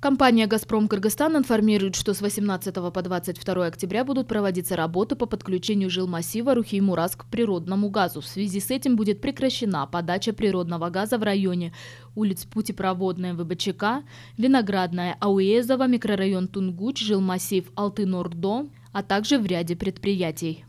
Компания «Газпром Кыргызстан» информирует, что с 18 по 22 октября будут проводиться работы по подключению жилмассива Рухи мурас к природному газу. В связи с этим будет прекращена подача природного газа в районе улиц Путепроводная ВБЧК, Виноградная, Ауезова, микрорайон Тунгуч, жилмассив алты а также в ряде предприятий.